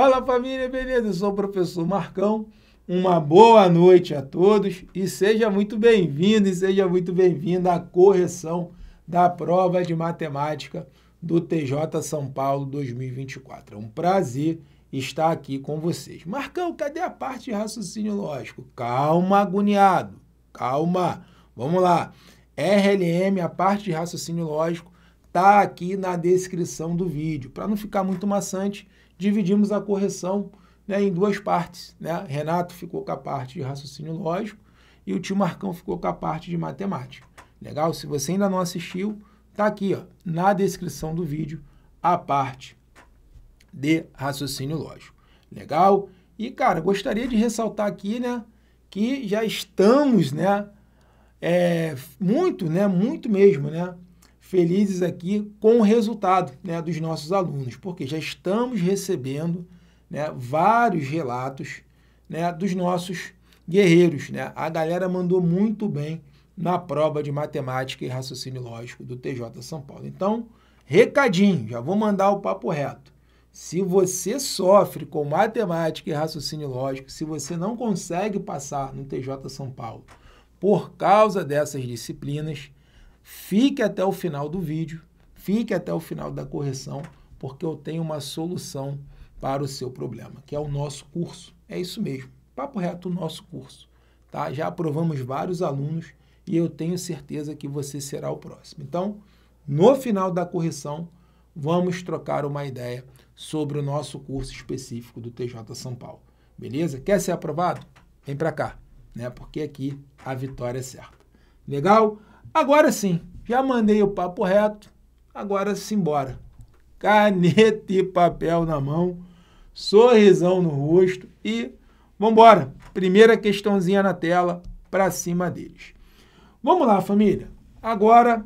Fala família, beleza? Eu sou o professor Marcão. Uma boa noite a todos e seja muito bem-vindo e seja muito bem-vinda à correção da prova de matemática do TJ São Paulo 2024. É um prazer estar aqui com vocês. Marcão, cadê a parte de raciocínio lógico? Calma, agoniado. Calma. Vamos lá. RLM, a parte de raciocínio lógico, tá aqui na descrição do vídeo. Para não ficar muito maçante, dividimos a correção né, em duas partes. Né? Renato ficou com a parte de raciocínio lógico e o tio Marcão ficou com a parte de matemática. Legal? Se você ainda não assistiu, tá aqui ó, na descrição do vídeo a parte de raciocínio lógico. Legal? E, cara, gostaria de ressaltar aqui, né, que já estamos, né, é, muito, né, muito mesmo, né, felizes aqui com o resultado né, dos nossos alunos, porque já estamos recebendo né, vários relatos né, dos nossos guerreiros. Né? A galera mandou muito bem na prova de matemática e raciocínio lógico do TJ São Paulo. Então, recadinho, já vou mandar o papo reto. Se você sofre com matemática e raciocínio lógico, se você não consegue passar no TJ São Paulo por causa dessas disciplinas, Fique até o final do vídeo, fique até o final da correção, porque eu tenho uma solução para o seu problema, que é o nosso curso. É isso mesmo, papo reto, o nosso curso. Tá? Já aprovamos vários alunos e eu tenho certeza que você será o próximo. Então, no final da correção, vamos trocar uma ideia sobre o nosso curso específico do TJ São Paulo. Beleza? Quer ser aprovado? Vem para cá, né? Porque aqui a vitória é certa. Legal? Agora sim, já mandei o papo reto, agora simbora. Caneta e papel na mão, sorrisão no rosto e vambora. Primeira questãozinha na tela, para cima deles. Vamos lá, família. Agora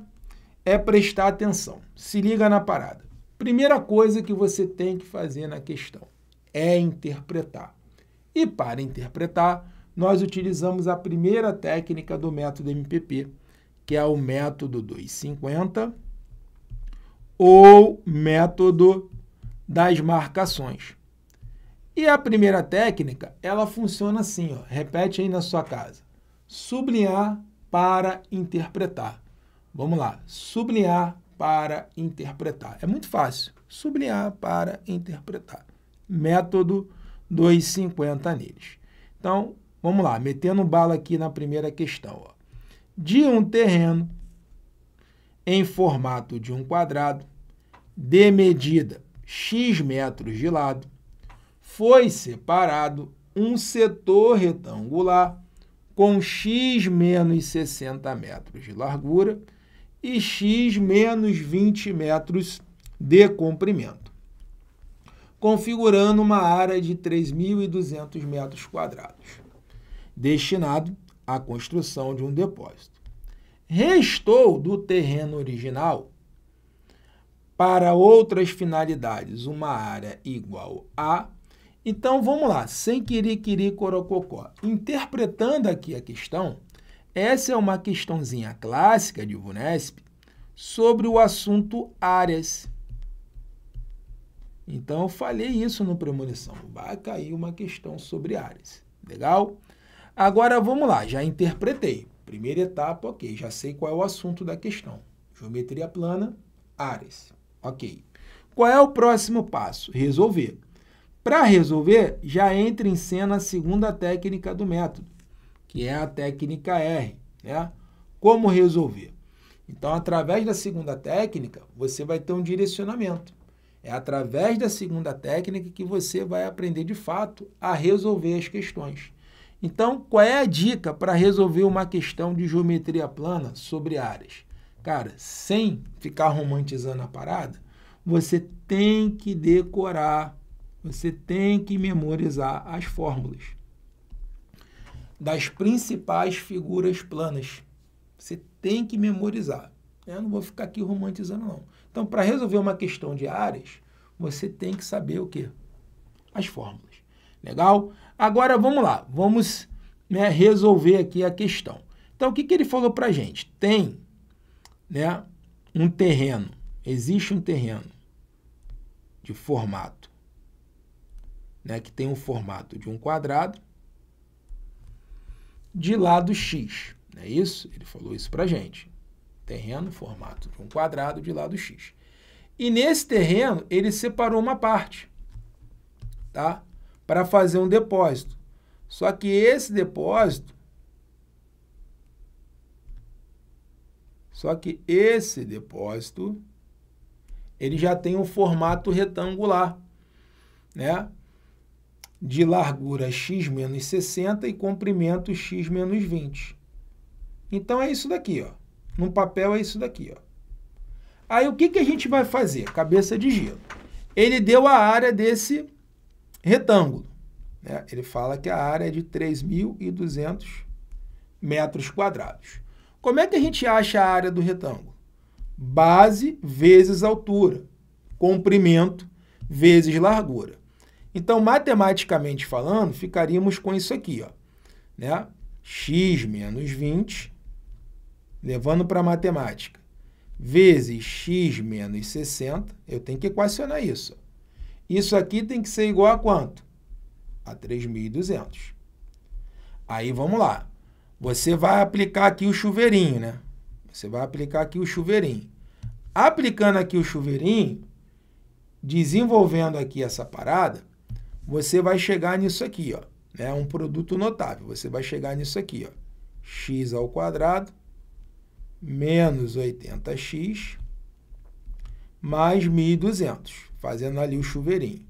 é prestar atenção. Se liga na parada. Primeira coisa que você tem que fazer na questão é interpretar. E para interpretar, nós utilizamos a primeira técnica do método MPP, que é o método 250, ou método das marcações. E a primeira técnica, ela funciona assim, ó, repete aí na sua casa. Sublinhar para interpretar. Vamos lá, sublinhar para interpretar. É muito fácil, sublinhar para interpretar. Método 250 neles. Então, vamos lá, metendo bala aqui na primeira questão. Ó de um terreno em formato de um quadrado de medida x metros de lado, foi separado um setor retangular com x menos 60 metros de largura e x menos 20 metros de comprimento, configurando uma área de 3.200 metros quadrados, destinado a construção de um depósito. Restou do terreno original para outras finalidades uma área igual a. Então vamos lá, sem querer querer corococó. Interpretando aqui a questão, essa é uma questãozinha clássica de Vunesp sobre o assunto áreas. Então eu falei isso no premonição, vai cair uma questão sobre áreas. Legal? Agora vamos lá, já interpretei. Primeira etapa, ok, já sei qual é o assunto da questão. Geometria plana, áreas. Ok. Qual é o próximo passo? Resolver. Para resolver, já entra em cena a segunda técnica do método, que é a técnica R. Né? Como resolver? Então, através da segunda técnica, você vai ter um direcionamento. É através da segunda técnica que você vai aprender de fato a resolver as questões. Então, qual é a dica para resolver uma questão de geometria plana sobre áreas? Cara, sem ficar romantizando a parada, você tem que decorar, você tem que memorizar as fórmulas das principais figuras planas. Você tem que memorizar. Eu não vou ficar aqui romantizando, não. Então, para resolver uma questão de áreas, você tem que saber o quê? As fórmulas. Legal? Agora vamos lá, vamos né, resolver aqui a questão. Então o que, que ele falou para a gente? Tem né, um terreno, existe um terreno de formato, né, que tem um formato de um quadrado de lado x, não é isso? Ele falou isso para a gente. Terreno, formato de um quadrado de lado x. E nesse terreno, ele separou uma parte, tá? para fazer um depósito. Só que esse depósito Só que esse depósito ele já tem um formato retangular, né? De largura x menos 60 e comprimento x menos 20. Então é isso daqui, ó. Num papel é isso daqui, ó. Aí o que, que a gente vai fazer? Cabeça de gelo. Ele deu a área desse retângulo. Né? Ele fala que a área é de 3.200 metros quadrados. Como é que a gente acha a área do retângulo? Base vezes altura, comprimento vezes largura. Então, matematicamente falando, ficaríamos com isso aqui, ó, né? x menos 20, levando para a matemática, vezes x menos 60, eu tenho que equacionar isso. Isso aqui tem que ser igual a quanto? A 3.200. Aí vamos lá. Você vai aplicar aqui o chuveirinho, né? Você vai aplicar aqui o chuveirinho. Aplicando aqui o chuveirinho, desenvolvendo aqui essa parada, você vai chegar nisso aqui, ó. É né? um produto notável. Você vai chegar nisso aqui, ó. x ao quadrado menos 80x mais 1.200 fazendo ali o chuveirinho.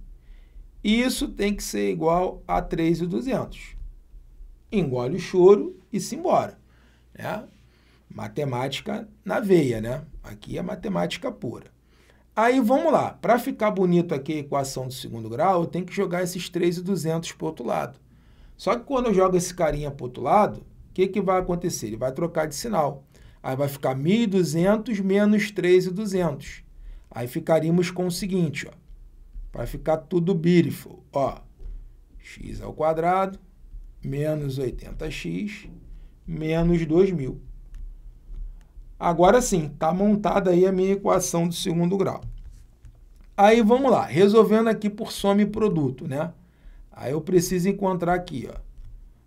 Isso tem que ser igual a 3,200. Engole o choro e se embora, né? Matemática na veia, né? Aqui é matemática pura. Aí vamos lá, para ficar bonito aqui a equação do segundo grau, eu tenho que jogar esses 3,200 para o outro lado. Só que quando eu jogo esse carinha para o outro lado, o que, que vai acontecer? Ele vai trocar de sinal. Aí vai ficar 1.200 menos 3,200. Aí ficaríamos com o seguinte, ó. Para ficar tudo beautiful, ó. x ao quadrado menos 80x menos 2000. Agora sim, está montada aí a minha equação do segundo grau. Aí vamos lá, resolvendo aqui por soma e produto, né? Aí eu preciso encontrar aqui, ó,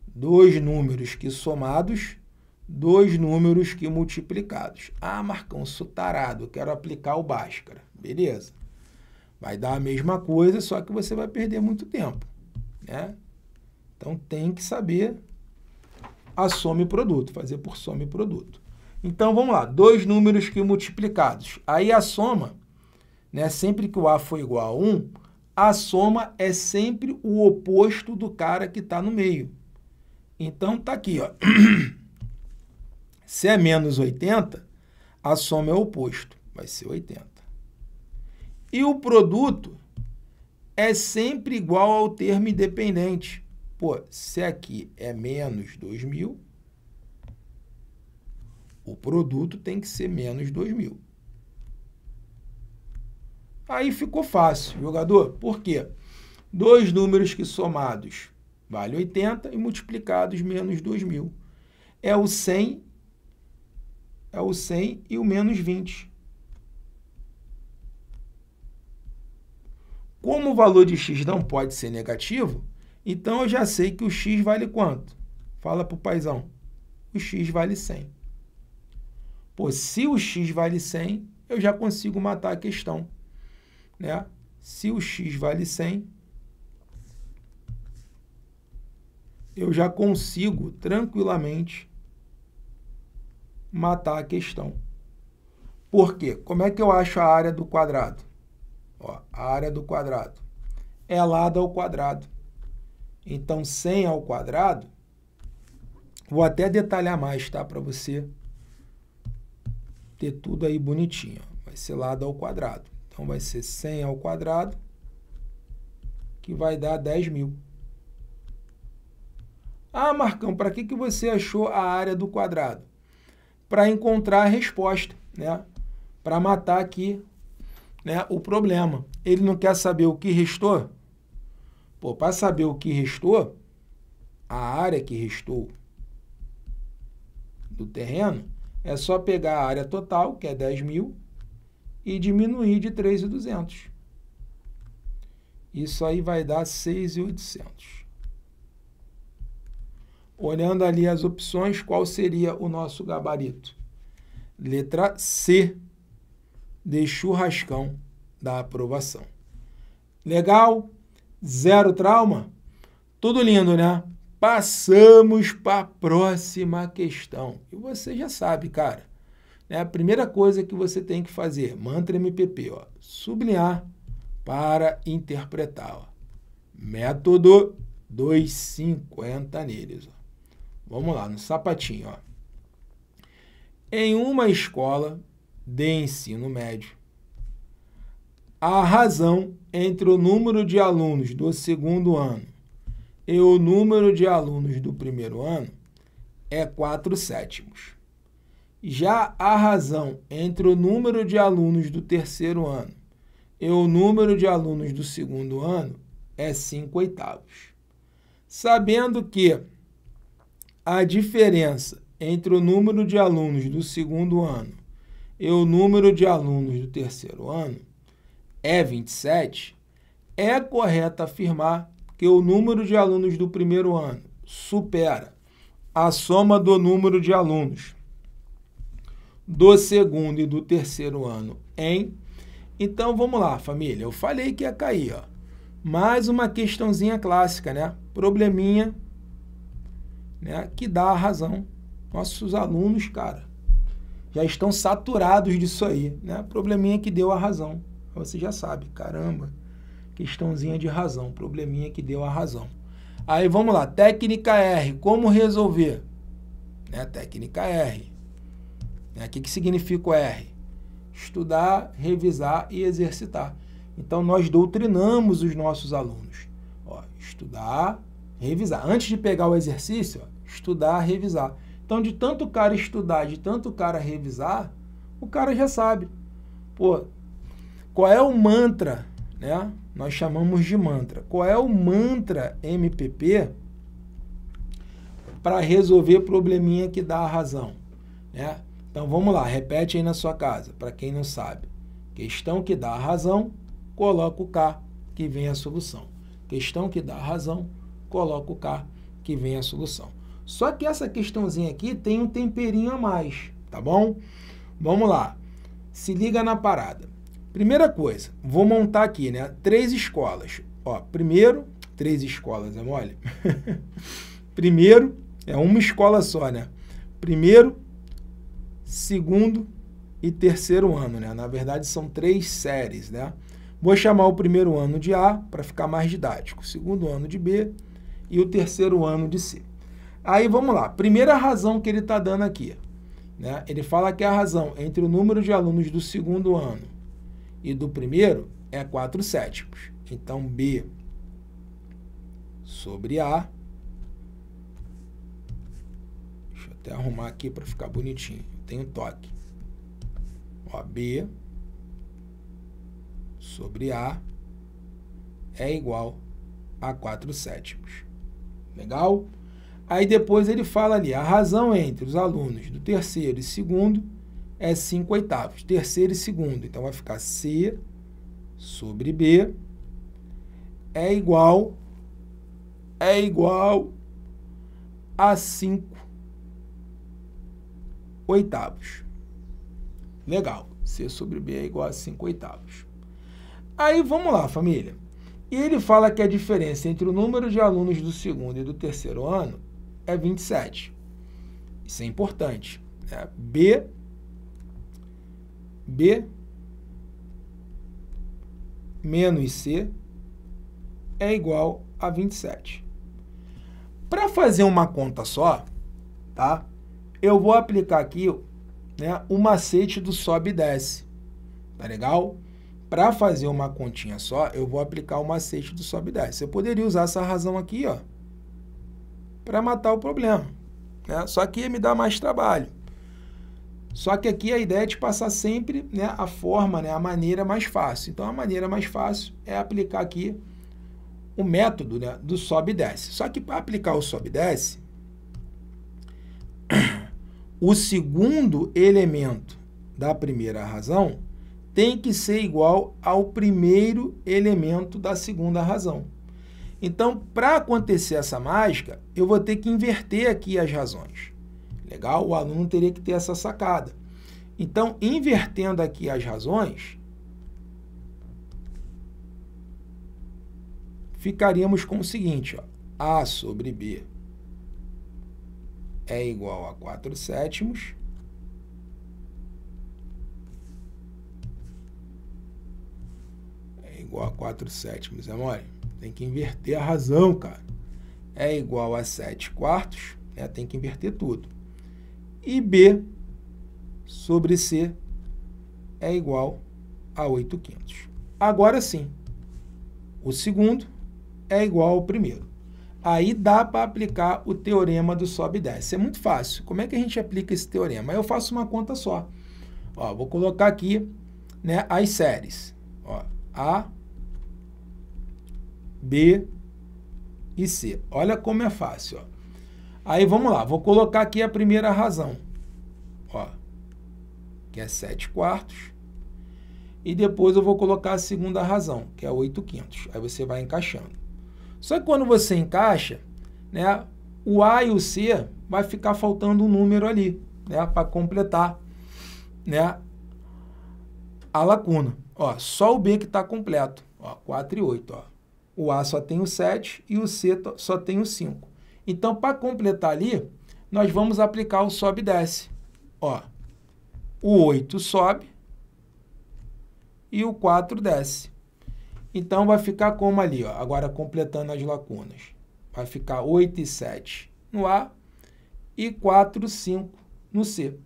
dois números que somados dois números que multiplicados. Ah, Marcão, sou tarado, quero aplicar o Bhaskara. Beleza. Vai dar a mesma coisa, só que você vai perder muito tempo, né? Então tem que saber a soma e produto, fazer por soma e produto. Então vamos lá, dois números que multiplicados. Aí a soma, né, sempre que o A for igual a 1, a soma é sempre o oposto do cara que está no meio. Então está aqui, ó. Se é menos 80, a soma é o oposto, vai ser 80. E o produto é sempre igual ao termo independente. Pô, se aqui é menos 2.000, o produto tem que ser menos 2.000. Aí ficou fácil, jogador. Por quê? Dois números que somados vale 80 e multiplicados menos 2.000. É o 100 é o 100 e o menos 20. Como o valor de x não pode ser negativo, então eu já sei que o x vale quanto? Fala para o paizão. O x vale 100. Pô, se o x vale 100, eu já consigo matar a questão. Né? Se o x vale 100, eu já consigo tranquilamente matar a questão. Por quê? Como é que eu acho a área do quadrado? Ó, a área do quadrado é lado ao quadrado. Então, 100 ao quadrado, vou até detalhar mais, tá? Para você ter tudo aí bonitinho. Vai ser lado ao quadrado. Então, vai ser 100 ao quadrado, que vai dar 10 mil. Ah, Marcão, para que, que você achou a área do quadrado? para encontrar a resposta, né? para matar aqui né, o problema. Ele não quer saber o que restou? Pô, para saber o que restou, a área que restou do terreno, é só pegar a área total, que é 10 mil, e diminuir de 3,200. Isso aí vai dar 6,800 olhando ali as opções, qual seria o nosso gabarito? Letra C, de churrascão da aprovação. Legal? Zero trauma? Tudo lindo, né? Passamos para a próxima questão. E você já sabe, cara. Né? A primeira coisa que você tem que fazer, mantra MPP, ó, sublinhar para interpretar. Ó. Método 250 neles. Ó. Vamos lá, no sapatinho, ó. Em uma escola de ensino médio, a razão entre o número de alunos do segundo ano e o número de alunos do primeiro ano é 4 sétimos. Já a razão entre o número de alunos do terceiro ano e o número de alunos do segundo ano é 5 oitavos. Sabendo que a diferença entre o número de alunos do segundo ano e o número de alunos do terceiro ano é 27, é correto afirmar que o número de alunos do primeiro ano supera a soma do número de alunos do segundo e do terceiro ano em. Então vamos lá, família. Eu falei que ia cair, ó. Mais uma questãozinha clássica, né? Probleminha né, que dá a razão. Nossos alunos, cara, já estão saturados disso aí, né? Probleminha que deu a razão. Você já sabe, caramba. Questãozinha de razão, probleminha que deu a razão. Aí vamos lá, técnica R, como resolver? Né? Técnica R. Né? O que, que significa o R? Estudar, revisar e exercitar. Então nós doutrinamos os nossos alunos. Ó, estudar, Revisar. Antes de pegar o exercício, estudar, revisar. Então, de tanto cara estudar, de tanto cara revisar, o cara já sabe. Pô, qual é o mantra, né? Nós chamamos de mantra. Qual é o mantra MPP para resolver probleminha que dá a razão, né? Então vamos lá, repete aí na sua casa, para quem não sabe. Questão que dá a razão, coloca o K, que vem a solução. Questão que dá a razão, coloca o K que vem a solução. Só que essa questãozinha aqui tem um temperinho a mais, tá bom? Vamos lá. Se liga na parada. Primeira coisa, vou montar aqui, né? Três escolas. Ó, primeiro, três escolas, é mole? primeiro, é uma escola só, né? Primeiro, segundo e terceiro ano, né? Na verdade, são três séries, né? Vou chamar o primeiro ano de A para ficar mais didático, segundo ano de B e o terceiro ano de C. Aí vamos lá, primeira razão que ele está dando aqui. Né? Ele fala que a razão entre o número de alunos do segundo ano e do primeiro é 4 sétimos. Então, B sobre A. Deixa eu até arrumar aqui para ficar bonitinho. Tem um toque. Ó, B sobre A é igual a 4 sétimos. Legal? Aí depois ele fala ali, a razão entre os alunos do terceiro e segundo é 5 oitavos, terceiro e segundo. Então vai ficar C sobre B é igual é igual a 5 oitavos. Legal. C sobre B é igual a 5 oitavos. Aí vamos lá, família. E ele fala que a diferença entre o número de alunos do segundo e do terceiro ano é 27. Isso é importante. Né? B, B menos C é igual a 27. Para fazer uma conta só, tá? eu vou aplicar aqui né, o macete do sobe e desce. Tá legal? Para fazer uma continha só, eu vou aplicar o macete do sobe e desce. Eu poderia usar essa razão aqui, ó, para matar o problema. Né? Só que ia me dar mais trabalho. Só que aqui a ideia é de passar sempre né, a forma, né, a maneira mais fácil. Então, a maneira mais fácil é aplicar aqui o método né, do sobe e desce. Só que para aplicar o sobe e desce, o segundo elemento da primeira razão tem que ser igual ao primeiro elemento da segunda razão. Então, para acontecer essa mágica, eu vou ter que inverter aqui as razões. Legal? O aluno teria que ter essa sacada. Então, invertendo aqui as razões, ficaríamos com o seguinte, ó, A sobre B é igual a 4 sétimos igual a 4 sétimos, é mole? Tem que inverter a razão, cara. É igual a 7 quartos, né? tem que inverter tudo. E B sobre C é igual a 8 quintos. Agora sim, o segundo é igual ao primeiro. Aí dá para aplicar o teorema do sobe e desce. É muito fácil. Como é que a gente aplica esse teorema? Eu faço uma conta só. Ó, vou colocar aqui né, as séries. Ó, A, B e C. Olha como é fácil. Ó. Aí vamos lá, vou colocar aqui a primeira razão. Ó, que é 7 quartos. E depois eu vou colocar a segunda razão, que é 8 quintos. Aí você vai encaixando. Só que quando você encaixa, né, o A e o C vai ficar faltando um número ali, né, para completar, né, a lacuna. Ó, só o B que está completo, ó, 4 e 8, ó. O A só tem o 7 e o C só tem o 5. Então, para completar ali, nós vamos aplicar o sobe e desce. Ó, o 8 sobe e o 4 desce. Então, vai ficar como ali, ó, agora completando as lacunas. Vai ficar 8 e 7 no A e 4, 5 no C.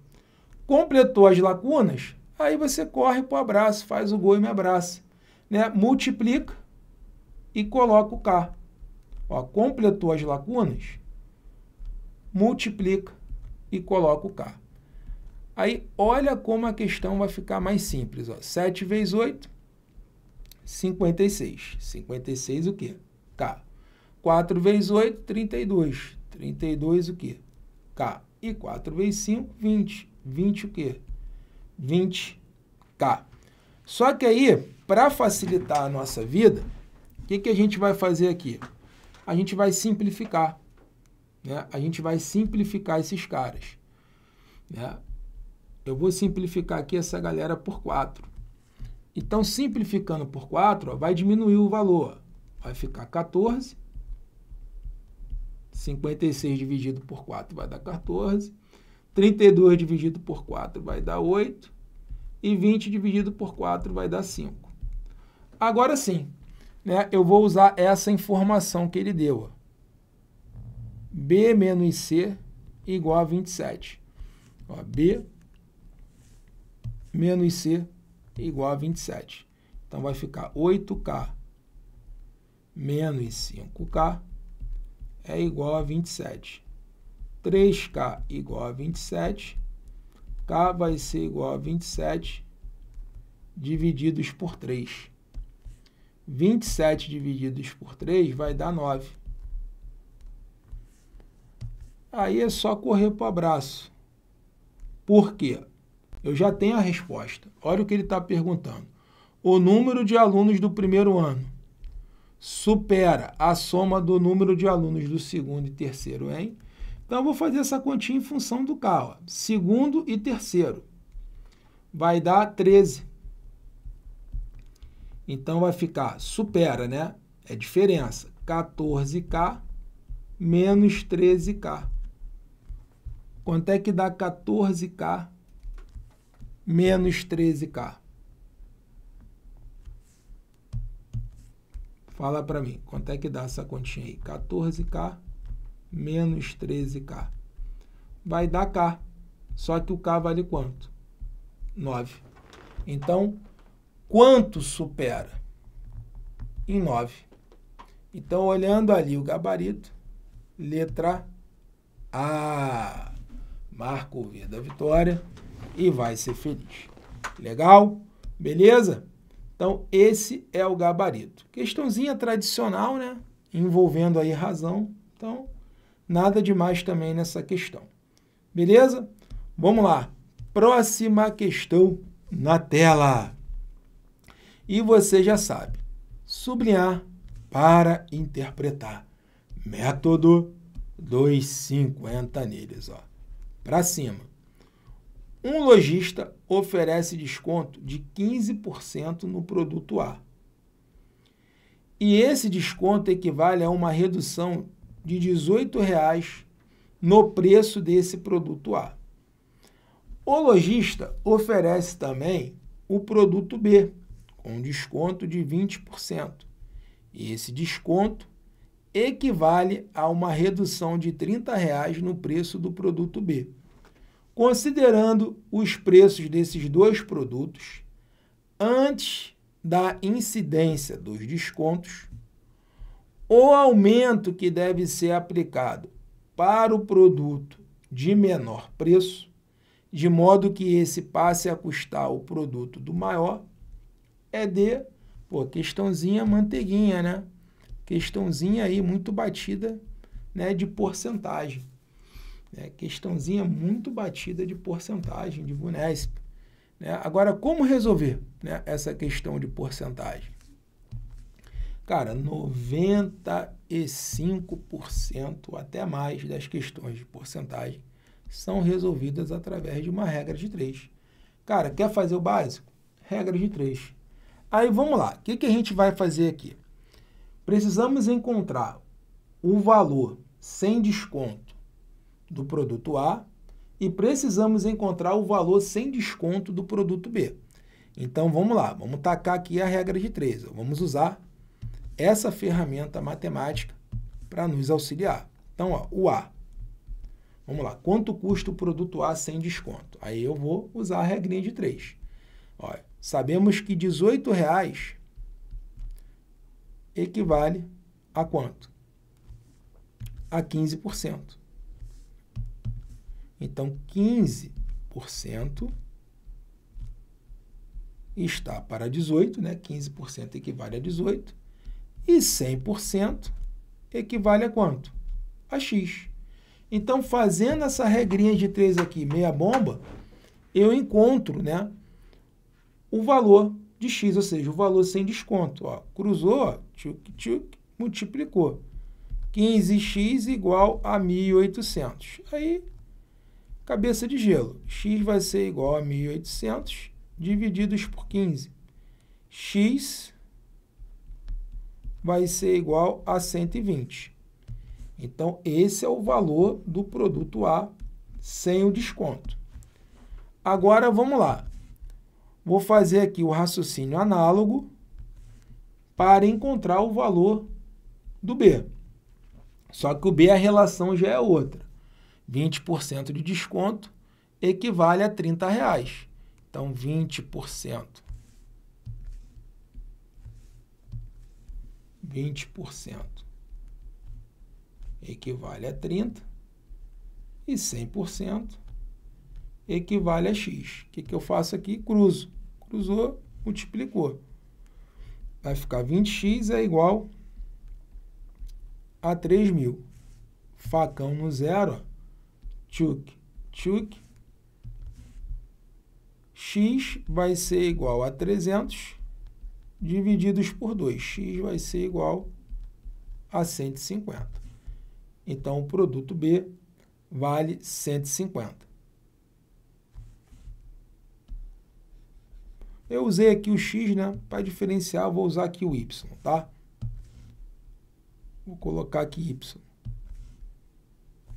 Completou as lacunas? Aí você corre para o abraço, faz o gol e me abraça. Né? Multiplica e coloca o K. Ó, completou as lacunas, multiplica e coloca o K. Aí, olha como a questão vai ficar mais simples. Ó. 7 vezes 8, 56. 56 o quê? K. 4 vezes 8, 32. 32 o quê? K. E 4 vezes 5, 20. 20 o quê? 20K. Só que aí, para facilitar a nossa vida, que, que a gente vai fazer aqui? A gente vai simplificar. Né? A gente vai simplificar esses caras. Né? Eu vou simplificar aqui essa galera por 4. Então, simplificando por 4, vai diminuir o valor. Vai ficar 14. 56 dividido por 4 vai dar 14. 32 dividido por 4 vai dar 8. E 20 dividido por 4 vai dar 5. Agora sim, né, eu vou usar essa informação que ele deu. B menos C igual a 27. Ó, B menos C igual a 27. Então, vai ficar 8K menos 5K é igual a 27. 3K igual a 27. K vai ser igual a 27 divididos por 3. Vinte e sete divididos por três vai dar nove. Aí é só correr para o abraço. Por quê? Eu já tenho a resposta. Olha o que ele está perguntando. O número de alunos do primeiro ano supera a soma do número de alunos do segundo e terceiro, hein? Então, eu vou fazer essa continha em função do K. Ó. Segundo e terceiro. Vai dar 13. Então vai ficar, supera, né? É diferença. 14K menos 13K. Quanto é que dá 14K menos 13K? Fala para mim, quanto é que dá essa continha aí? 14K menos 13K. Vai dar K, só que o K vale quanto? 9. Então, quanto supera? Em 9. Então, olhando ali o gabarito, letra A. Marca o V da vitória e vai ser feliz. Legal? Beleza? Então, esse é o gabarito. Questãozinha tradicional, né? Envolvendo aí razão. Então, nada demais também nessa questão. Beleza? Vamos lá. Próxima questão na tela. E você já sabe, sublinhar para interpretar. Método 250 neles, ó. Para cima. Um lojista oferece desconto de 15% no produto A. E esse desconto equivale a uma redução de R$ reais no preço desse produto A. O lojista oferece também o produto B, com um desconto de 20%. E esse desconto equivale a uma redução de R$ 30,00 no preço do produto B. Considerando os preços desses dois produtos, antes da incidência dos descontos, o aumento que deve ser aplicado para o produto de menor preço, de modo que esse passe a custar o produto do maior, é de, pô, questãozinha manteiguinha, né? Questãozinha aí muito batida, né, de porcentagem. Né? Questãozinha muito batida de porcentagem de Vunesp. Né? Agora, como resolver né, essa questão de porcentagem? Cara, 95% até mais das questões de porcentagem são resolvidas através de uma regra de três. Cara, quer fazer o básico? Regra de três. Aí vamos lá, o que, que a gente vai fazer aqui? Precisamos encontrar o valor sem desconto do produto A e precisamos encontrar o valor sem desconto do produto B. Então, vamos lá, vamos tacar aqui a regra de 3. Vamos usar essa ferramenta matemática para nos auxiliar. Então, ó, o A. Vamos lá, quanto custa o produto A sem desconto? Aí eu vou usar a regrinha de 3. Olha, Sabemos que R$ equivale a quanto? A 15%. Então, 15% está para 18, né? 15% equivale a 18. E 100% equivale a quanto? A x. Então, fazendo essa regrinha de 3 aqui, meia bomba, eu encontro, né? o valor de X, ou seja, o valor sem desconto. Ó, cruzou, ó, tchuc, tchuc, multiplicou. 15x igual a 1.800. Aí, cabeça de gelo. X vai ser igual a 1.800 divididos por 15. X vai ser igual a 120. Então, esse é o valor do produto A sem o desconto. Agora, vamos lá. Vou fazer aqui o raciocínio análogo para encontrar o valor do B. Só que o B, a relação já é outra. 20% de desconto equivale a 30 reais. Então, 20%. 20% equivale a 30 e 100% equivale a x. O que, que eu faço aqui? Cruzo cruzou, multiplicou. Vai ficar 20x é igual a 3 mil. Facão no zero, tchuk, tchuk. x vai ser igual a 300 divididos por 2. x vai ser igual a 150. Então, o produto B vale 150. Eu usei aqui o x, né? Para diferenciar, vou usar aqui o y, tá? Vou colocar aqui y.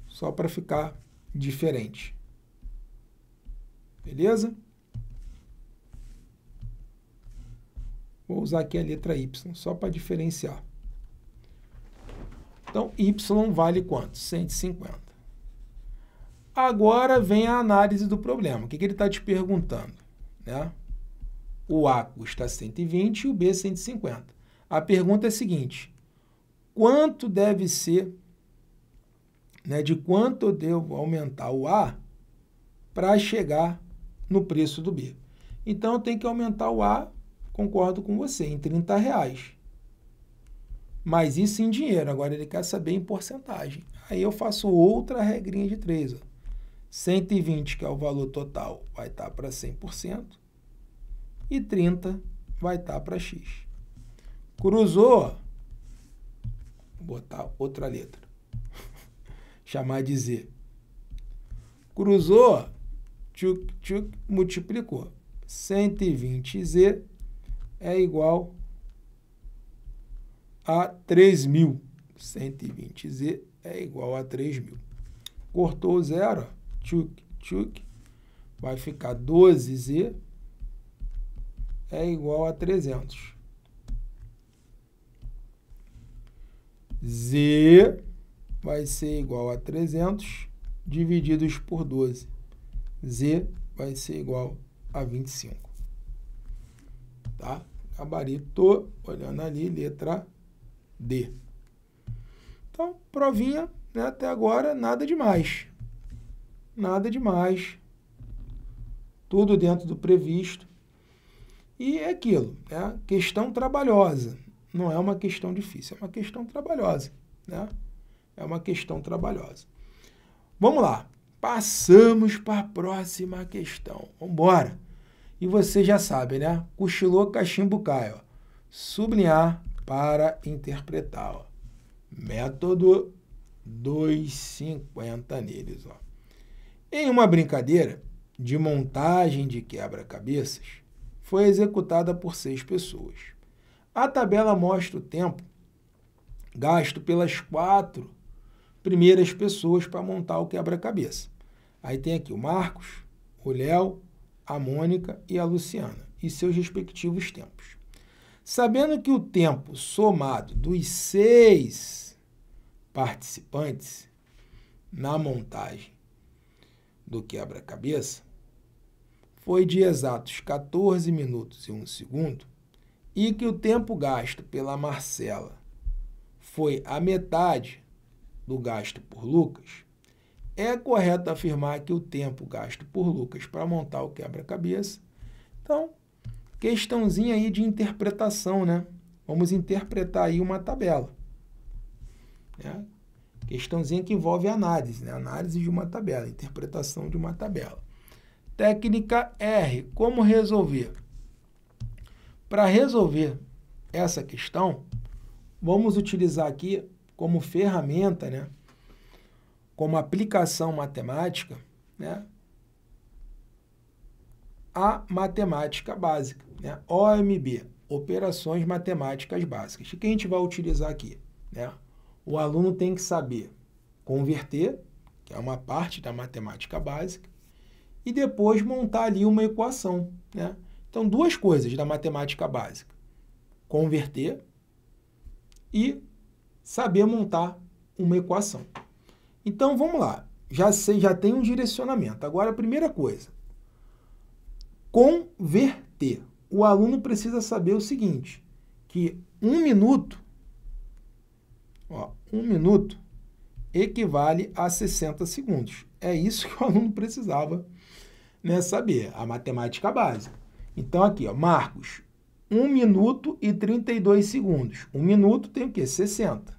Só para ficar diferente. Beleza? Vou usar aqui a letra y, só para diferenciar. Então, y vale quanto? 150. Agora vem a análise do problema. O que, que ele está te perguntando? Né? O A custa 120 e o B 150. A pergunta é a seguinte: quanto deve ser, né, de quanto eu devo aumentar o A para chegar no preço do B? Então eu tenho que aumentar o A, concordo com você, em 30 reais. Mas isso em dinheiro, agora ele quer saber em porcentagem. Aí eu faço outra regrinha de 3. 120, que é o valor total, vai estar para 100% e 30 vai estar tá para x. Cruzou, vou botar outra letra, chamar de z. Cruzou, tchuc, tchuc, multiplicou. 120z é igual a 3.000. 120z é igual a 3.000. Cortou o zero, tchuc, tchuc, vai ficar 12z é igual a 300. Z vai ser igual a 300 divididos por 12. Z vai ser igual a 25. Tá? Gabarito, olhando ali, letra D. Então, provinha, né, até agora, nada demais. Nada demais. Tudo dentro do previsto. E é aquilo, né? Questão trabalhosa. Não é uma questão difícil, é uma questão trabalhosa, né? É uma questão trabalhosa. Vamos lá. Passamos para a próxima questão. Vamos embora. E você já sabe, né? Cochilou cachimbo cai, ó. Sublinhar para interpretar, ó. Método 250 neles, ó. Em uma brincadeira de montagem de quebra-cabeças, foi executada por seis pessoas. A tabela mostra o tempo gasto pelas quatro primeiras pessoas para montar o quebra-cabeça. Aí tem aqui o Marcos, o Léo, a Mônica e a Luciana e seus respectivos tempos. Sabendo que o tempo somado dos seis participantes na montagem do quebra-cabeça foi de exatos 14 minutos e 1 segundo e que o tempo gasto pela Marcela foi a metade do gasto por Lucas, é correto afirmar que o tempo gasto por Lucas para montar o quebra-cabeça. Então, questãozinha aí de interpretação, né? Vamos interpretar aí uma tabela. Né? Questãozinha que envolve análise, né? Análise de uma tabela, interpretação de uma tabela. Técnica R. Como resolver? Para resolver essa questão, vamos utilizar aqui como ferramenta, né? como aplicação matemática, né? a matemática básica, né? OMB, Operações Matemáticas Básicas. O que a gente vai utilizar aqui? Né? O aluno tem que saber converter, que é uma parte da matemática básica, e depois montar ali uma equação. Né? Então, duas coisas da matemática básica: converter e saber montar uma equação. Então, vamos lá. Já sei, já tem um direcionamento. Agora, a primeira coisa: converter. O aluno precisa saber o seguinte: que um minuto, ó, um minuto equivale a 60 segundos. É isso que o aluno precisava né, saber a matemática básica. Então, aqui, ó, Marcos, 1 minuto e 32 segundos. 1 minuto tem o quê? 60.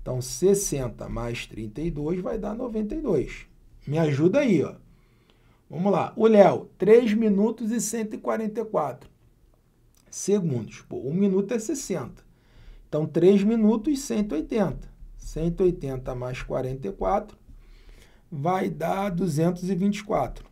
Então, 60 mais 32 vai dar 92. Me ajuda aí, ó. Vamos lá. O Léo, 3 minutos e 144 segundos. Pô, 1 minuto é 60. Então, 3 minutos e 180. 180 mais 44 vai dar 224.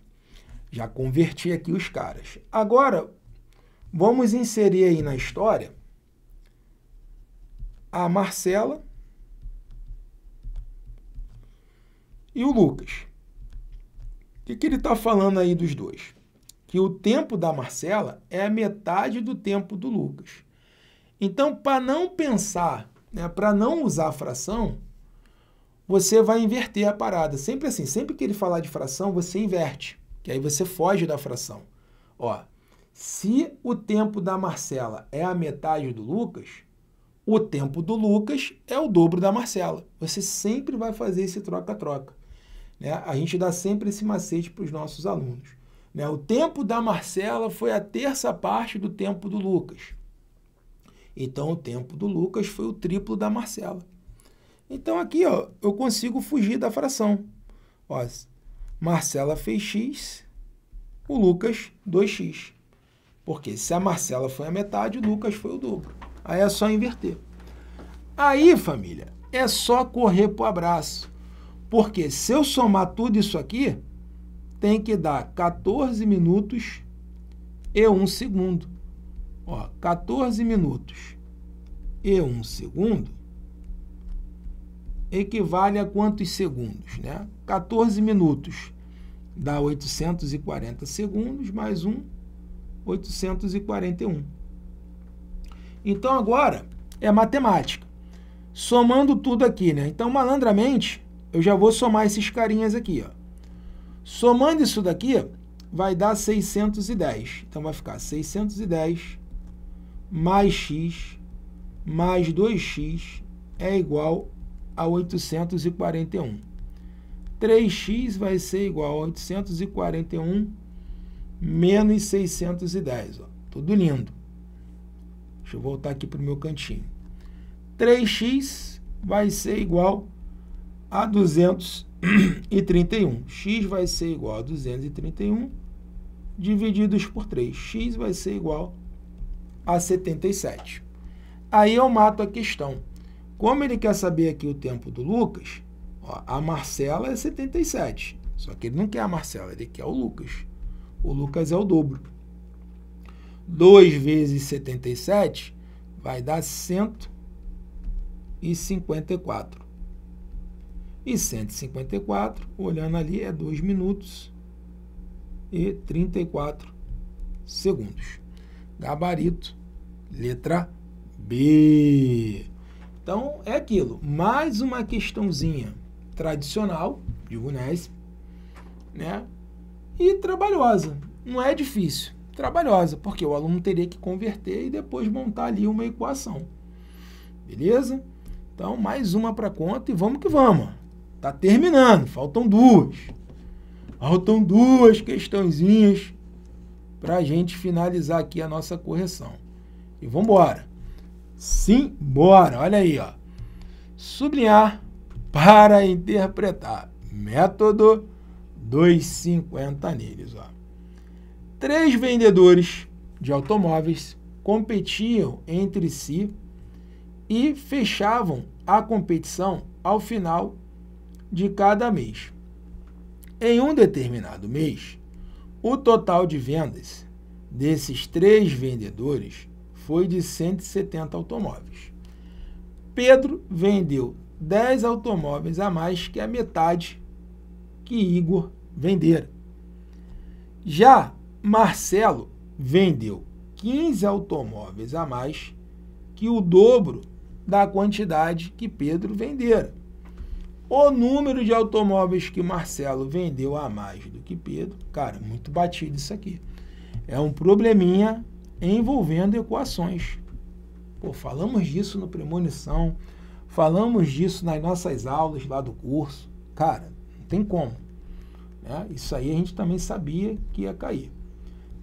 Já converti aqui os caras. Agora, vamos inserir aí na história a Marcela e o Lucas. O que, que ele está falando aí dos dois? Que o tempo da Marcela é a metade do tempo do Lucas. Então, para não pensar, né, para não usar a fração, você vai inverter a parada. Sempre assim, sempre que ele falar de fração, você inverte que aí você foge da fração. Ó, se o tempo da Marcela é a metade do Lucas, o tempo do Lucas é o dobro da Marcela. Você sempre vai fazer esse troca-troca. Né? A gente dá sempre esse macete para os nossos alunos. Né? O tempo da Marcela foi a terça parte do tempo do Lucas. Então, o tempo do Lucas foi o triplo da Marcela. Então, aqui ó, eu consigo fugir da fração. Ó, Marcela fez X, o Lucas 2X. Porque se a Marcela foi a metade, o Lucas foi o dobro. Aí é só inverter. Aí, família, é só correr para o abraço. Porque se eu somar tudo isso aqui, tem que dar 14 minutos e 1 segundo. Ó, 14 minutos e 1 segundo equivale a quantos segundos? Né? 14 minutos dá 840 segundos, mais um, 841. Então, agora, é matemática. Somando tudo aqui, né? Então, malandramente, eu já vou somar esses carinhas aqui, ó. Somando isso daqui, vai dar 610. Então, vai ficar 610 mais x mais 2x é igual a 841. 3x vai ser igual a 841 menos 610. Ó. Tudo lindo. Deixa eu voltar aqui para o meu cantinho. 3x vai ser igual a 231. x vai ser igual a 231 divididos por 3. x vai ser igual a 77. Aí eu mato a questão. Como ele quer saber aqui o tempo do Lucas, ó, a Marcela é 77. Só que ele não quer a Marcela, ele quer o Lucas. O Lucas é o dobro. 2 vezes 77 vai dar 154. E 154, olhando ali, é 2 minutos e 34 segundos. Gabarito, letra B. Então, é aquilo. Mais uma questãozinha tradicional de Unesp, né? E trabalhosa. Não é difícil. Trabalhosa, porque o aluno teria que converter e depois montar ali uma equação. Beleza? Então, mais uma para conta e vamos que vamos. Tá terminando. Faltam duas. Faltam duas questãozinhas para a gente finalizar aqui a nossa correção. E vamos embora simbora. Olha aí, ó. Sublinhar para interpretar. Método 250 neles, ó. Três vendedores de automóveis competiam entre si e fechavam a competição ao final de cada mês. Em um determinado mês, o total de vendas desses três vendedores foi de 170 automóveis. Pedro vendeu 10 automóveis a mais que a metade que Igor vendera. Já Marcelo vendeu 15 automóveis a mais que o dobro da quantidade que Pedro vendera. O número de automóveis que Marcelo vendeu a mais do que Pedro, cara, muito batido isso aqui. É um probleminha envolvendo equações. Pô, falamos disso no Premonição, falamos disso nas nossas aulas lá do curso. Cara, não tem como. Né? Isso aí a gente também sabia que ia cair.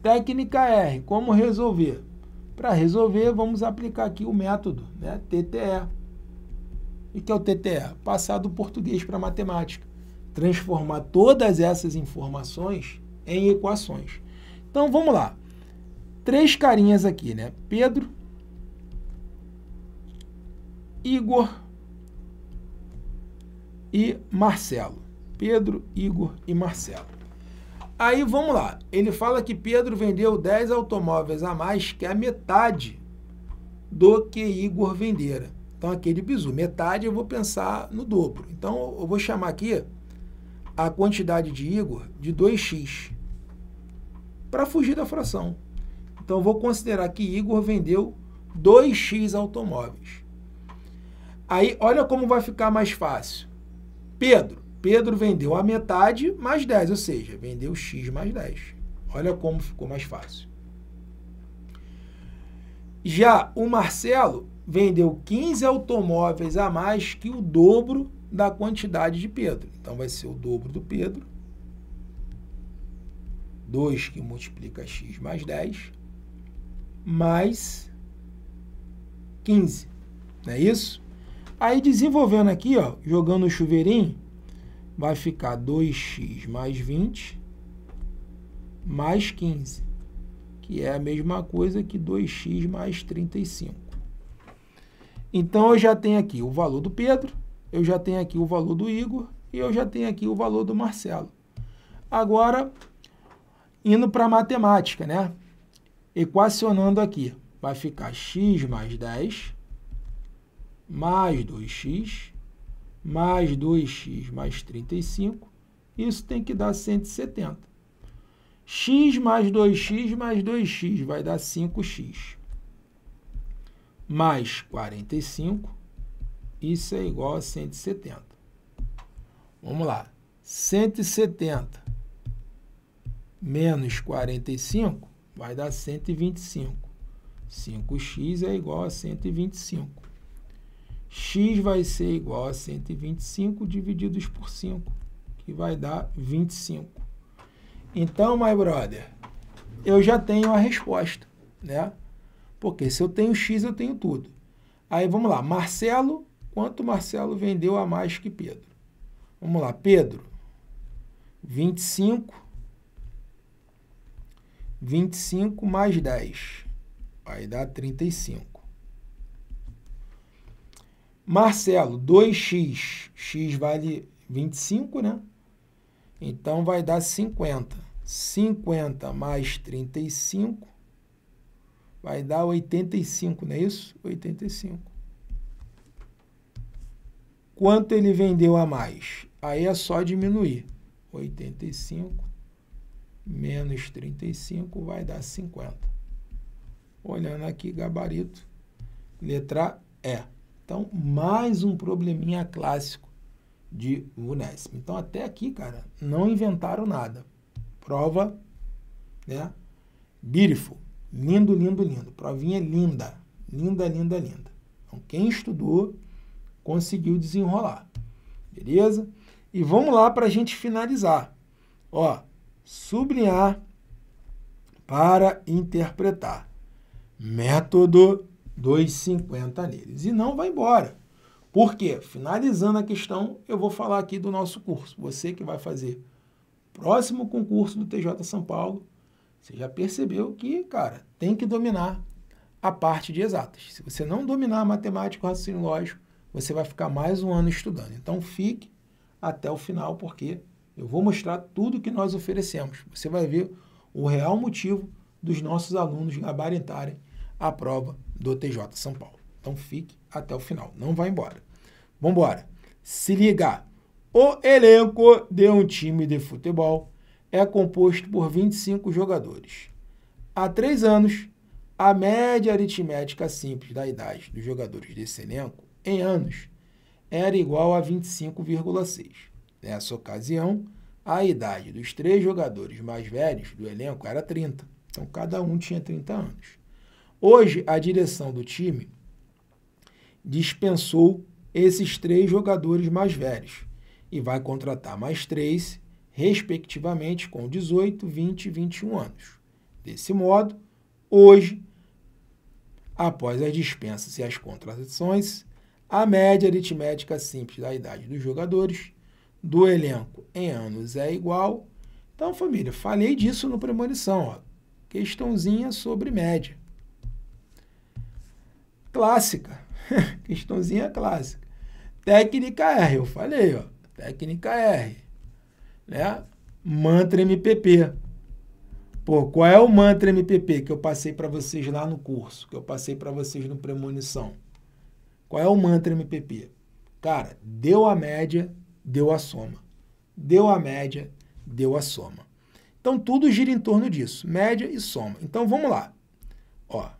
Técnica R, como resolver? Para resolver, vamos aplicar aqui o método né? TTE. O que é o TTE? Passar do português para matemática. Transformar todas essas informações em equações. Então vamos lá três carinhas aqui, né? Pedro, Igor e Marcelo. Pedro, Igor e Marcelo. Aí vamos lá. Ele fala que Pedro vendeu 10 automóveis a mais que a metade do que Igor vendera. Então aquele bizu, metade eu vou pensar no dobro. Então eu vou chamar aqui a quantidade de Igor de 2x para fugir da fração. Então vou considerar que Igor vendeu 2x automóveis. Aí olha como vai ficar mais fácil. Pedro, Pedro vendeu a metade mais 10, ou seja, vendeu x mais 10. Olha como ficou mais fácil. Já o Marcelo vendeu 15 automóveis a mais que o dobro da quantidade de Pedro. Então vai ser o dobro do Pedro. 2 que multiplica x mais 10 mais 15. Não é isso? Aí desenvolvendo aqui, ó, jogando o chuveirinho, vai ficar 2x mais 20 mais 15, que é a mesma coisa que 2x mais 35. Então eu já tenho aqui o valor do Pedro, eu já tenho aqui o valor do Igor e eu já tenho aqui o valor do Marcelo. Agora, indo para a matemática, né? Equacionando aqui, vai ficar x mais 10 mais 2x mais 2x mais 35, isso tem que dar 170. x mais 2x mais 2x vai dar 5x. Mais 45, isso é igual a 170. Vamos lá. 170 menos 45 vai dar 125. 5x é igual a 125. x vai ser igual a 125 divididos por 5, que vai dar 25. Então, my brother, eu já tenho a resposta, né? Porque se eu tenho x, eu tenho tudo. Aí vamos lá, Marcelo, quanto Marcelo vendeu a mais que Pedro? Vamos lá, Pedro, 25 vinte e cinco mais dez vai dar trinta e cinco Marcelo, dois x x vale vinte e cinco né? Então vai dar cinquenta cinquenta mais trinta e cinco vai dar oitenta e cinco não é isso? oitenta e cinco Quanto ele vendeu a mais? Aí é só diminuir. oitenta e cinco menos 35 vai dar 50. Olhando aqui, gabarito, letra E. Então, mais um probleminha clássico de Unesp. Então, até aqui, cara, não inventaram nada. Prova, né? Beautiful. Lindo, lindo, lindo. Provinha linda. Linda, linda, linda. Então, quem estudou conseguiu desenrolar. Beleza? E vamos lá para a gente finalizar. Ó, sublinhar para interpretar. Método 250 neles. E não vai embora. Porque, finalizando a questão, eu vou falar aqui do nosso curso. Você que vai fazer próximo concurso do TJ São Paulo, você já percebeu que, cara, tem que dominar a parte de exatas. Se você não dominar a matemática e raciocínio lógico, você vai ficar mais um ano estudando. Então, fique até o final, porque eu vou mostrar tudo que nós oferecemos. Você vai ver o real motivo dos nossos alunos gabaritarem a prova do TJ São Paulo. Então fique até o final, não vá embora. Vamos embora. Se liga. O elenco de um time de futebol é composto por 25 jogadores. Há três anos, a média aritmética simples da idade dos jogadores desse elenco em anos era igual a 25,6. Nessa ocasião, a idade dos três jogadores mais velhos do elenco era 30. Então, cada um tinha 30 anos. Hoje, a direção do time dispensou esses três jogadores mais velhos e vai contratar mais três, respectivamente, com 18, 20 e 21 anos. Desse modo, hoje, após as dispensas e as contratações, a média aritmética simples da idade dos jogadores do elenco em anos é igual. Então, família, falei disso no premonição, ó. Questãozinha sobre média. Clássica. Questãozinha clássica. Técnica R, eu falei, ó. Técnica R. Né? Mantra MPP. Pô, qual é o mantra MPP que eu passei para vocês lá no curso, que eu passei para vocês no premonição? Qual é o mantra MPP? Cara, deu a média, deu a soma. Deu a média, deu a soma. Então, tudo gira em torno disso, média e soma. Então, vamos lá. Ó,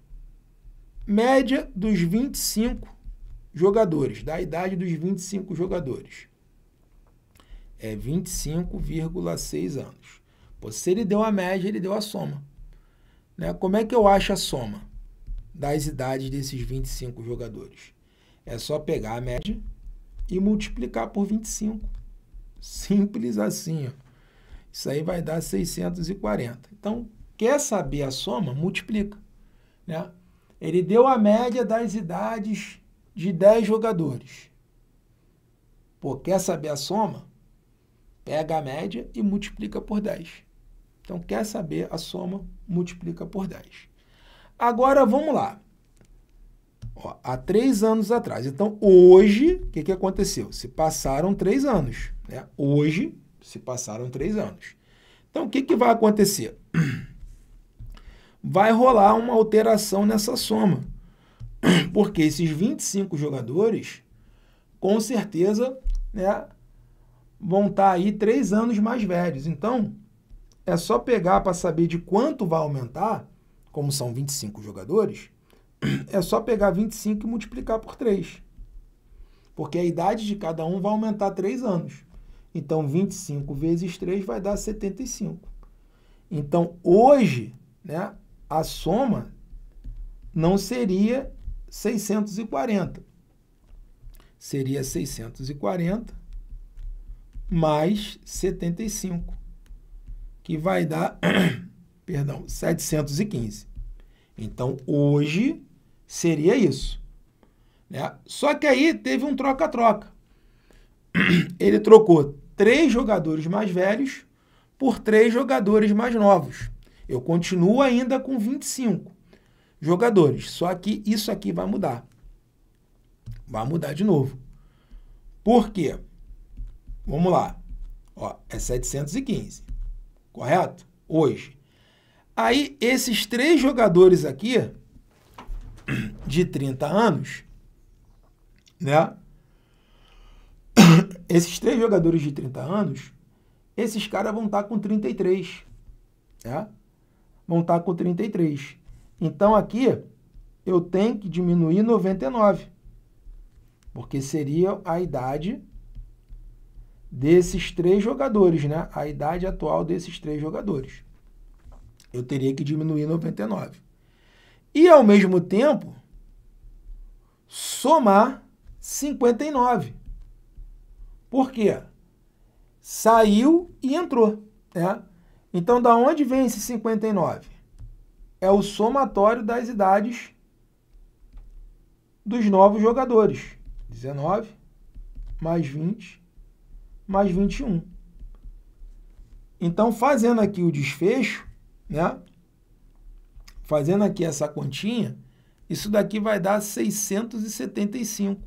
média dos 25 jogadores, da idade dos 25 jogadores. É 25,6 anos. Pô, se ele deu a média, ele deu a soma. Né? Como é que eu acho a soma das idades desses 25 jogadores? É só pegar a média e multiplicar por 25. Simples assim. Ó. Isso aí vai dar 640. Então, quer saber a soma? Multiplica. Né? Ele deu a média das idades de 10 jogadores. Pô, quer saber a soma? Pega a média e multiplica por 10. Então, quer saber a soma? Multiplica por 10. Agora, vamos lá. Ó, há três anos atrás. Então, hoje, o que, que aconteceu? Se passaram três anos. Né? Hoje, se passaram três anos. Então, o que, que vai acontecer? Vai rolar uma alteração nessa soma. Porque esses 25 jogadores, com certeza, né, vão estar tá aí três anos mais velhos. Então, é só pegar para saber de quanto vai aumentar, como são 25 jogadores, é só pegar 25 e multiplicar por 3. Porque a idade de cada um vai aumentar 3 anos. Então, 25 vezes 3 vai dar 75. Então, hoje, né, a soma não seria 640. Seria 640 mais 75, que vai dar, perdão, 715. Então, hoje, Seria isso. Né? Só que aí teve um troca-troca. Ele trocou três jogadores mais velhos por três jogadores mais novos. Eu continuo ainda com 25 jogadores, só que isso aqui vai mudar. Vai mudar de novo. Por quê? Vamos lá. Ó, é 715, correto? Hoje. Aí, esses três jogadores aqui de 30 anos, né? Esses três jogadores de 30 anos, esses caras vão estar tá com 33, né? Vão estar tá com 33. Então aqui eu tenho que diminuir 99, porque seria a idade desses três jogadores, né? A idade atual desses três jogadores. Eu teria que diminuir 99. E ao mesmo tempo, somar 59. Por quê? Saiu e entrou. Né? Então, da onde vem esse 59? É o somatório das idades dos novos jogadores. 19 mais 20 mais 21. Então, fazendo aqui o desfecho, né? Fazendo aqui essa continha, isso daqui vai dar 675.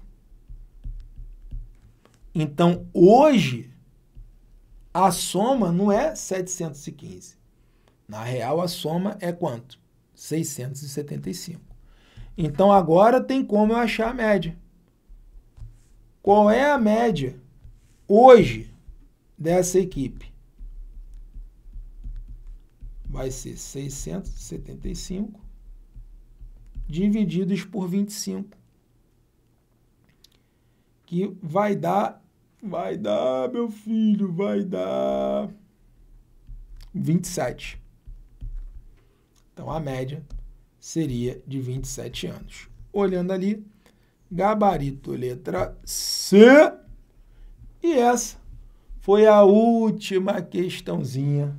Então, hoje, a soma não é 715. Na real, a soma é quanto? 675. Então, agora tem como eu achar a média. Qual é a média hoje dessa equipe? vai ser 675 divididos por 25, que vai dar, vai dar, meu filho, vai dar 27. Então, a média seria de 27 anos. Olhando ali, gabarito letra C. E essa foi a última questãozinha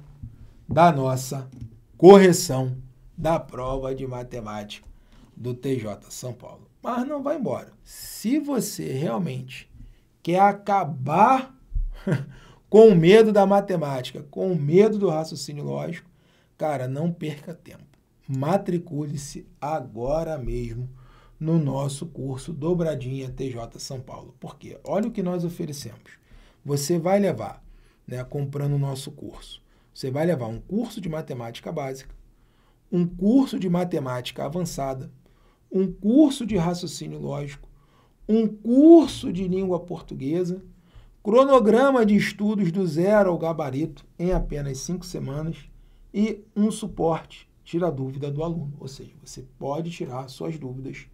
da nossa correção da prova de matemática do TJ São Paulo. Mas não vai embora. Se você realmente quer acabar com o medo da matemática, com o medo do raciocínio lógico, cara, não perca tempo. Matricule-se agora mesmo no nosso curso Dobradinha TJ São Paulo. Porque olha o que nós oferecemos. Você vai levar, né, comprando o nosso curso você vai levar um curso de matemática básica, um curso de matemática avançada, um curso de raciocínio lógico, um curso de língua portuguesa, cronograma de estudos do zero ao gabarito em apenas cinco semanas e um suporte tira a dúvida do aluno. Ou seja, você pode tirar suas dúvidas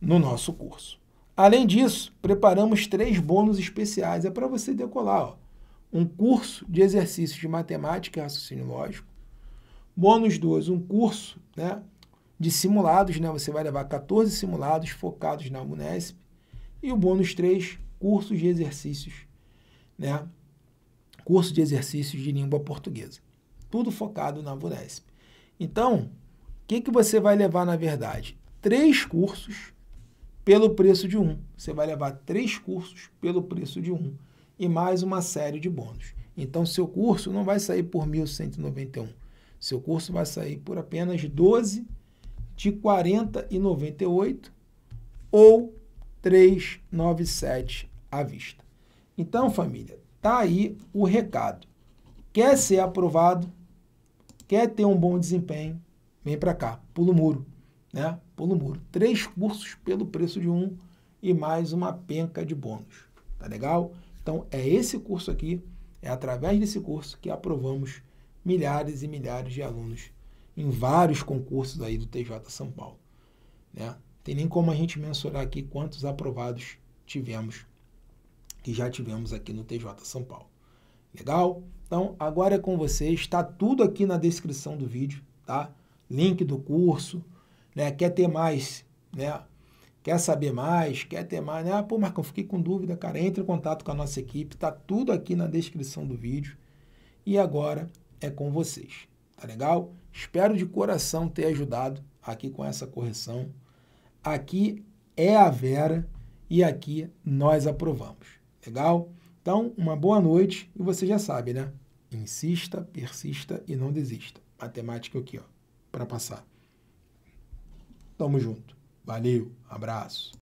no nosso curso. Além disso, preparamos três bônus especiais. É para você decolar. Ó um curso de exercícios de matemática e raciocínio lógico. Bônus 2, um curso né, de simulados, né, você vai levar 14 simulados focados na Munesp. E o bônus 3, cursos de exercícios, né, curso de exercícios de língua portuguesa. Tudo focado na Munesp. Então, o que, que você vai levar na verdade? Três cursos pelo preço de um. Você vai levar três cursos pelo preço de um e mais uma série de bônus. Então, seu curso não vai sair por R$ 1.191. Seu curso vai sair por apenas 12 de R$ 40,98 ou 397 à vista. Então, família, tá aí o recado. Quer ser aprovado? Quer ter um bom desempenho? Vem para cá, o muro, né? o muro. Três cursos pelo preço de um e mais uma penca de bônus. Tá legal? Então, é esse curso aqui, é através desse curso que aprovamos milhares e milhares de alunos em vários concursos aí do TJ São Paulo. Né? Tem nem como a gente mensurar aqui quantos aprovados tivemos, que já tivemos aqui no TJ São Paulo. Legal? Então, agora é com vocês. Está tudo aqui na descrição do vídeo, tá? Link do curso. Né? Quer ter mais, né? Quer saber mais? Quer ter mais? Né? Ah, pô, Marcão, fiquei com dúvida, cara. Entre em contato com a nossa equipe, tá tudo aqui na descrição do vídeo. E agora é com vocês, tá legal? Espero de coração ter ajudado aqui com essa correção. Aqui é a Vera e aqui nós aprovamos, legal? Então, uma boa noite e você já sabe, né? Insista, persista e não desista. Matemática aqui, é ó, para passar. Tamo junto. Valeu, abraço.